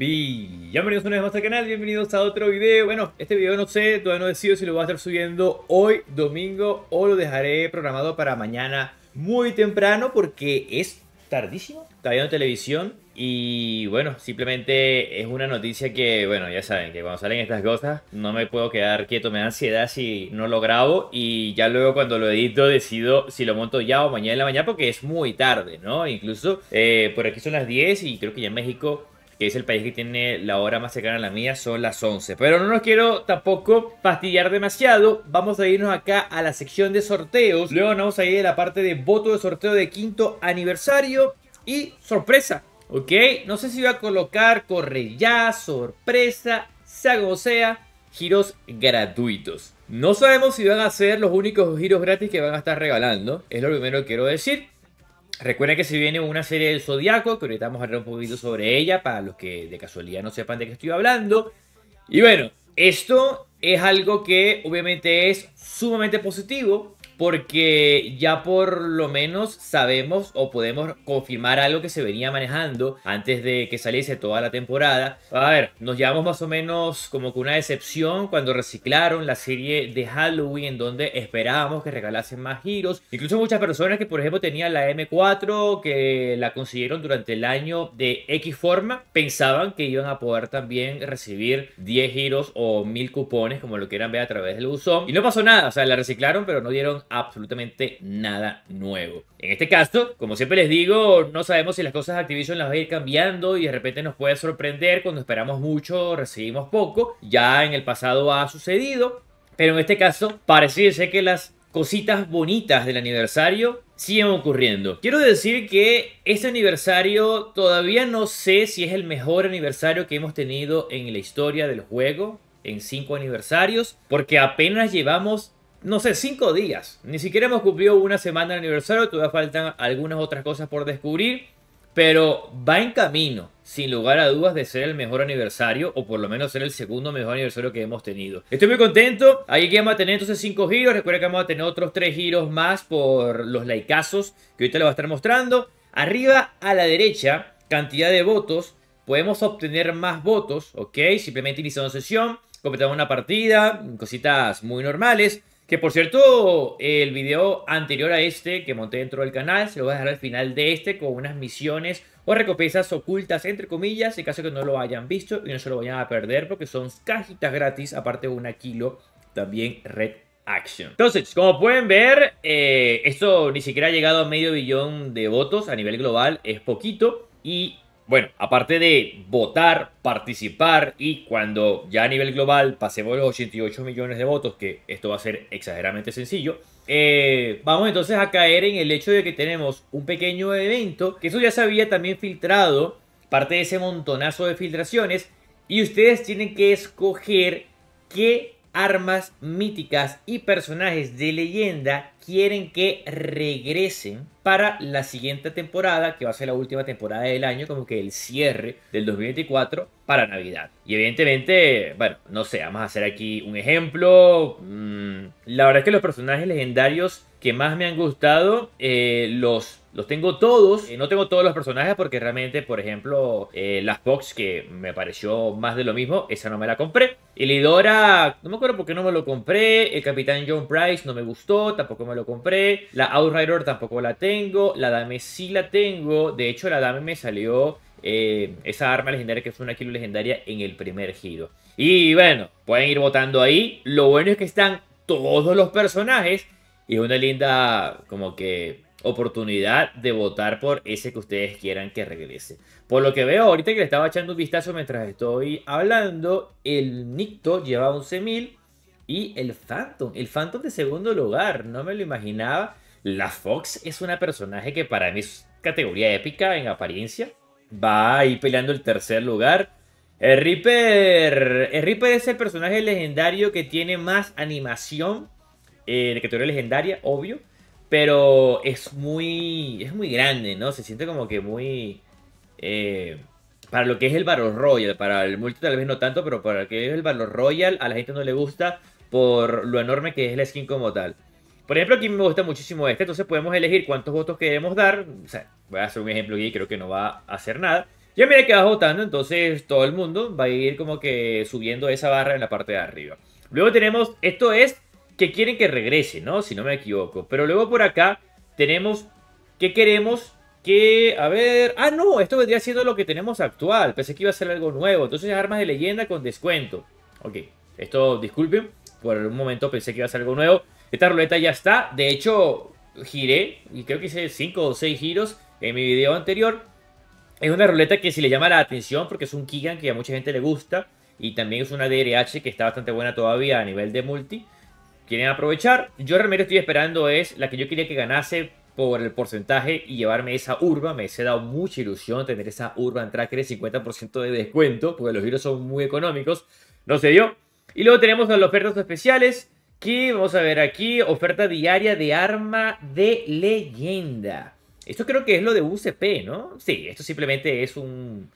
Bienvenidos una vez más al canal, bienvenidos a otro video Bueno, este video no sé, todavía no decido si lo voy a estar subiendo hoy, domingo O lo dejaré programado para mañana muy temprano porque es tardísimo Está viendo televisión y bueno, simplemente es una noticia que, bueno, ya saben que cuando salen estas cosas no me puedo quedar quieto, me da ansiedad si no lo grabo y ya luego cuando lo edito decido si lo monto ya o mañana en la mañana porque es muy tarde, ¿no? Incluso eh, por aquí son las 10 y creo que ya en México que es el país que tiene la hora más cercana a la mía, son las 11. Pero no nos quiero tampoco fastidiar demasiado. Vamos a irnos acá a la sección de sorteos. Luego nos vamos a ir a la parte de voto de sorteo de quinto aniversario. Y sorpresa, ¿ok? No sé si va a colocar ya, sorpresa, sea como sea, giros gratuitos. No sabemos si van a ser los únicos giros gratis que van a estar regalando. Es lo primero que quiero decir. Recuerda que se viene una serie del Zodiaco, que ahorita vamos a hablar un poquito sobre ella, para los que de casualidad no sepan de qué estoy hablando. Y bueno, esto es algo que obviamente es sumamente positivo, porque ya por lo menos sabemos o podemos confirmar algo que se venía manejando antes de que saliese toda la temporada. A ver, nos llevamos más o menos como que una decepción cuando reciclaron la serie de Halloween en donde esperábamos que regalasen más giros. Incluso muchas personas que por ejemplo tenían la M4 que la consiguieron durante el año de X forma pensaban que iban a poder también recibir 10 giros o 1000 cupones como lo quieran ver a través del buzón. Y no pasó nada, o sea, la reciclaron pero no dieron absolutamente nada nuevo. En este caso, como siempre les digo, no sabemos si las cosas de Activision las va a ir cambiando y de repente nos puede sorprender cuando esperamos mucho, recibimos poco. Ya en el pasado ha sucedido, pero en este caso ser que las cositas bonitas del aniversario siguen ocurriendo. Quiero decir que este aniversario todavía no sé si es el mejor aniversario que hemos tenido en la historia del juego, en 5 aniversarios, porque apenas llevamos no sé, cinco días. Ni siquiera hemos cumplido una semana de aniversario, todavía faltan algunas otras cosas por descubrir, pero va en camino, sin lugar a dudas, de ser el mejor aniversario, o por lo menos ser el segundo mejor aniversario que hemos tenido. Estoy muy contento, ahí que vamos a tener entonces cinco giros, recuerda que vamos a tener otros tres giros más por los laicazos, que ahorita les voy a estar mostrando. Arriba a la derecha, cantidad de votos, podemos obtener más votos, ¿ok? Simplemente iniciando sesión, completamos una partida, cositas muy normales. Que por cierto, el video anterior a este que monté dentro del canal, se lo voy a dejar al final de este con unas misiones o recompensas ocultas, entre comillas, en caso que no lo hayan visto y no se lo vayan a perder porque son cajitas gratis, aparte de una kilo, también red action. Entonces, como pueden ver, eh, esto ni siquiera ha llegado a medio billón de votos a nivel global, es poquito y bueno, aparte de votar, participar y cuando ya a nivel global pasemos los 88 millones de votos, que esto va a ser exageradamente sencillo, eh, vamos entonces a caer en el hecho de que tenemos un pequeño evento, que eso ya se había también filtrado, parte de ese montonazo de filtraciones, y ustedes tienen que escoger qué armas míticas y personajes de leyenda quieren que regresen para la siguiente temporada, que va a ser la última temporada del año, como que el cierre del 2024 para Navidad. Y evidentemente, bueno, no sé, vamos a hacer aquí un ejemplo. Mm, la verdad es que los personajes legendarios que más me han gustado, eh, los, los tengo todos. Eh, no tengo todos los personajes porque realmente, por ejemplo, eh, las Fox, que me pareció más de lo mismo, esa no me la compré. Idora, no me acuerdo por qué no me lo compré. El Capitán John Price no me gustó, tampoco me lo compré. La Outrider tampoco la tengo. La Dame sí la tengo. De hecho, la Dame me salió esa arma legendaria que fue una kilo legendaria en el primer giro. Y bueno, pueden ir votando ahí. Lo bueno es que están todos los personajes y una linda como que oportunidad de votar por ese que ustedes quieran que regrese. Por lo que veo ahorita que le estaba echando un vistazo mientras estoy hablando, el Nicto lleva 11.000 y el Phantom, el Phantom de segundo lugar, no me lo imaginaba. La Fox es una personaje que para mí es categoría épica en apariencia. Va ir peleando el tercer lugar. El Reaper. El Reaper es el personaje legendario que tiene más animación eh, de categoría legendaria, obvio, pero es muy, es muy grande, ¿no? Se siente como que muy... Eh, para lo que es el valor Royal, para el multi tal vez no tanto, pero para lo que es el valor Royal a la gente no le gusta por lo enorme que es la skin como tal. Por ejemplo, aquí me gusta muchísimo este, entonces podemos elegir cuántos votos queremos dar. O sea, voy a hacer un ejemplo aquí, creo que no va a hacer nada. Ya mira que va votando, entonces todo el mundo va a ir como que subiendo esa barra en la parte de arriba. Luego tenemos, esto es que quieren que regrese, ¿no? Si no me equivoco. Pero luego por acá tenemos que queremos que, a ver, ah, no, esto vendría siendo lo que tenemos actual. Pensé que iba a ser algo nuevo. Entonces, armas de leyenda con descuento. Ok, esto, disculpen, por un momento pensé que iba a ser algo nuevo. Esta ruleta ya está. De hecho, giré, y creo que hice 5 o 6 giros en mi video anterior. Es una ruleta que si le llama la atención porque es un Kigan que a mucha gente le gusta. Y también es una DRH que está bastante buena todavía a nivel de multi quieren aprovechar. Yo realmente estoy esperando es la que yo quería que ganase por el porcentaje y llevarme esa urba. Me he dado mucha ilusión tener esa urba en tracker de 50% de descuento, porque los giros son muy económicos. No se dio. Y luego tenemos las ofertas especiales, que vamos a ver aquí, oferta diaria de arma de leyenda. Esto creo que es lo de UCP, ¿no? Sí, esto simplemente es un...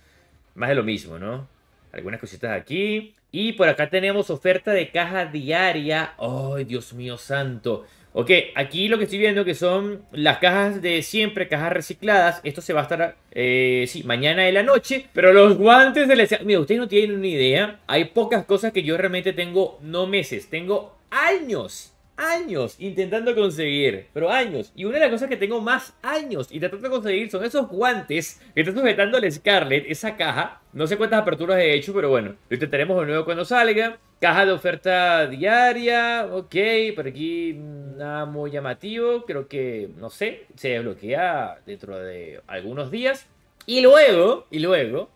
Más de lo mismo, ¿no? Algunas cositas aquí. Y por acá tenemos oferta de caja diaria. ¡Ay, Dios mío santo! Ok, aquí lo que estoy viendo que son las cajas de siempre, cajas recicladas. Esto se va a estar, eh, sí, mañana de la noche. Pero los guantes de la... Mira, ustedes no tienen ni idea. Hay pocas cosas que yo realmente tengo, no meses, tengo años años intentando conseguir, pero años. Y una de las cosas que tengo más años y tratando de conseguir son esos guantes que está sujetando al Scarlet, esa caja. No sé cuántas aperturas he hecho, pero bueno, lo intentaremos de nuevo cuando salga. Caja de oferta diaria, ok, por aquí nada muy llamativo, creo que, no sé, se desbloquea dentro de algunos días. Y luego, y luego,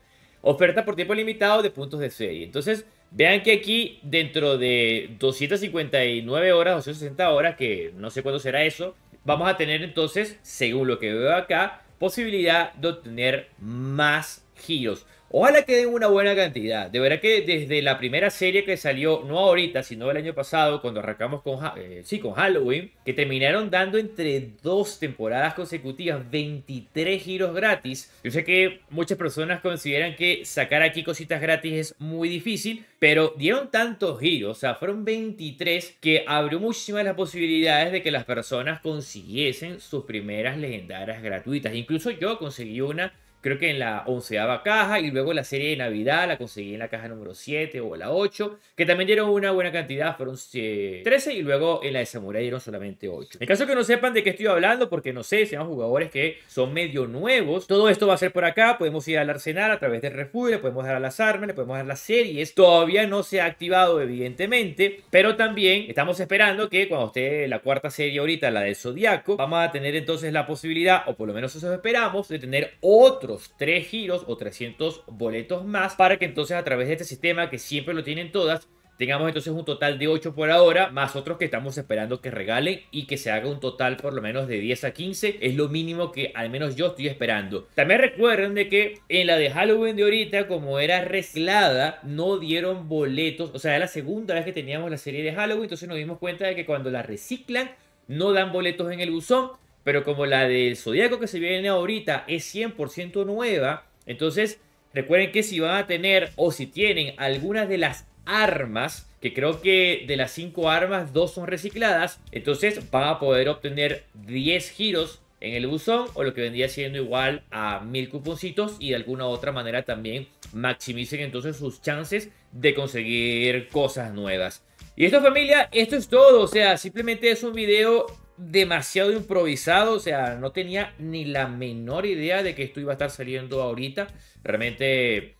oferta por tiempo limitado de puntos de serie. Entonces, Vean que aquí, dentro de 259 horas, 260 horas, que no sé cuándo será eso, vamos a tener entonces, según lo que veo acá, posibilidad de obtener más giros. Ojalá que den una buena cantidad. De verdad que desde la primera serie que salió, no ahorita, sino el año pasado, cuando arrancamos con, eh, sí, con Halloween, que terminaron dando entre dos temporadas consecutivas 23 giros gratis. Yo sé que muchas personas consideran que sacar aquí cositas gratis es muy difícil, pero dieron tantos giros, o sea, fueron 23, que abrió muchísimas las posibilidades de que las personas consiguiesen sus primeras legendarias gratuitas. Incluso yo conseguí una creo que en la onceava caja, y luego la serie de Navidad la conseguí en la caja número 7 o la 8, que también dieron una buena cantidad, fueron 13, eh, y luego en la de Samurai dieron solamente 8. En caso que no sepan de qué estoy hablando, porque no sé, sean jugadores que son medio nuevos, todo esto va a ser por acá, podemos ir al arsenal a través del refugio, le podemos dar a las armas, le podemos dar las series, todavía no se ha activado evidentemente, pero también estamos esperando que cuando esté la cuarta serie ahorita, la de Zodiaco, vamos a tener entonces la posibilidad, o por lo menos eso esperamos, de tener otro tres giros o 300 boletos más para que entonces a través de este sistema que siempre lo tienen todas tengamos entonces un total de 8 por ahora, más otros que estamos esperando que regalen y que se haga un total por lo menos de 10 a 15, es lo mínimo que al menos yo estoy esperando. También recuerden de que en la de Halloween de ahorita, como era reciclada, no dieron boletos, o sea, era la segunda vez que teníamos la serie de Halloween, entonces nos dimos cuenta de que cuando la reciclan, no dan boletos en el buzón, pero como la del zodiaco que se viene ahorita es 100% nueva, entonces recuerden que si van a tener o si tienen algunas de las armas, que creo que de las 5 armas, 2 son recicladas, entonces van a poder obtener 10 giros en el buzón o lo que vendría siendo igual a 1000 cuponcitos y de alguna u otra manera también maximicen entonces sus chances de conseguir cosas nuevas. Y esto familia, esto es todo, o sea, simplemente es un video demasiado improvisado, o sea, no tenía ni la menor idea de que esto iba a estar saliendo ahorita. Realmente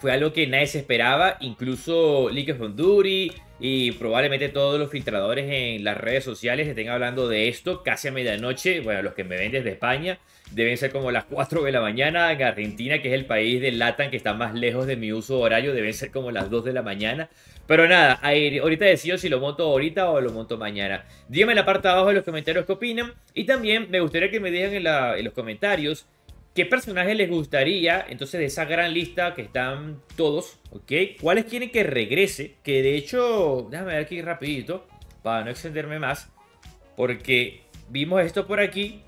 fue algo que nadie se esperaba, incluso Lique Fonduri y probablemente todos los filtradores en las redes sociales estén hablando de esto casi a medianoche. Bueno, los que me ven desde España deben ser como las 4 de la mañana. En Argentina, que es el país de latan que está más lejos de mi uso horario, deben ser como las 2 de la mañana. Pero nada, ahorita decido si lo monto ahorita o lo monto mañana. Díganme en la parte de abajo de los comentarios qué opinan. Y también me gustaría que me dejen en, en los comentarios ¿Qué personaje les gustaría? Entonces, de esa gran lista que están todos, ¿ok? ¿Cuáles quieren que regrese? Que de hecho, déjame ver aquí rapidito, para no extenderme más, porque vimos esto por aquí,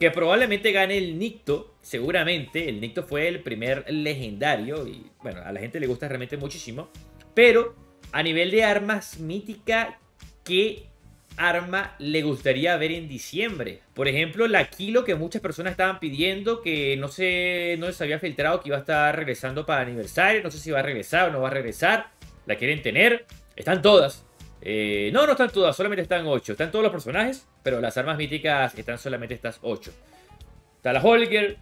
que probablemente gane el Nicto, seguramente. El Nicto fue el primer legendario y, bueno, a la gente le gusta realmente muchísimo. Pero, a nivel de armas míticas ¿qué arma le gustaría ver en diciembre? Por ejemplo, la Kilo que muchas personas estaban pidiendo, que no se, no se había filtrado que iba a estar regresando para aniversario, no sé si va a regresar o no va a regresar, la quieren tener, están todas. Eh, no, no están todas, solamente están 8. Están todos los personajes, pero las armas míticas están solamente estas 8. Está la Holger,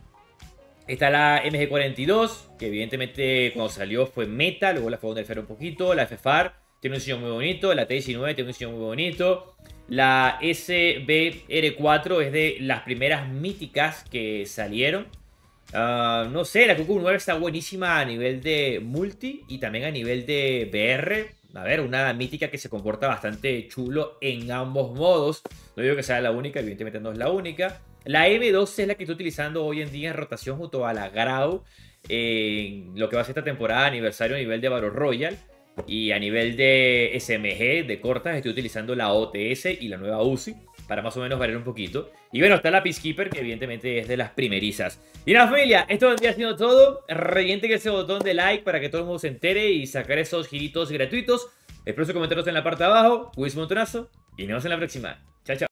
Está la MG42, que evidentemente cuando salió fue meta, luego la fue un poquito, la FFAR tiene un diseño muy bonito, la T19 tiene un diseño muy bonito, la SBR4 es de las primeras míticas que salieron. Ah, no sé, la QQ9 está buenísima a nivel de multi y también a nivel de BR. A ver, una mítica que se comporta bastante chulo en ambos modos. No digo que sea la única, evidentemente no es la única. La m 12 es la que estoy utilizando hoy en día en rotación junto a la Grau en lo que va a ser esta temporada aniversario a nivel de Battle Royal. Y a nivel de SMG, de cortas, estoy utilizando la OTS y la nueva UCI para más o menos variar un poquito. Y bueno, está la Peacekeeper, que evidentemente es de las primerizas. Y nada, familia, esto ha sido todo. que ese botón de like para que todo el mundo se entere y sacar esos giritos gratuitos. Espero sus comentarios en la parte de abajo. Cuídense un montonazo y nos vemos en la próxima. Chao, chao.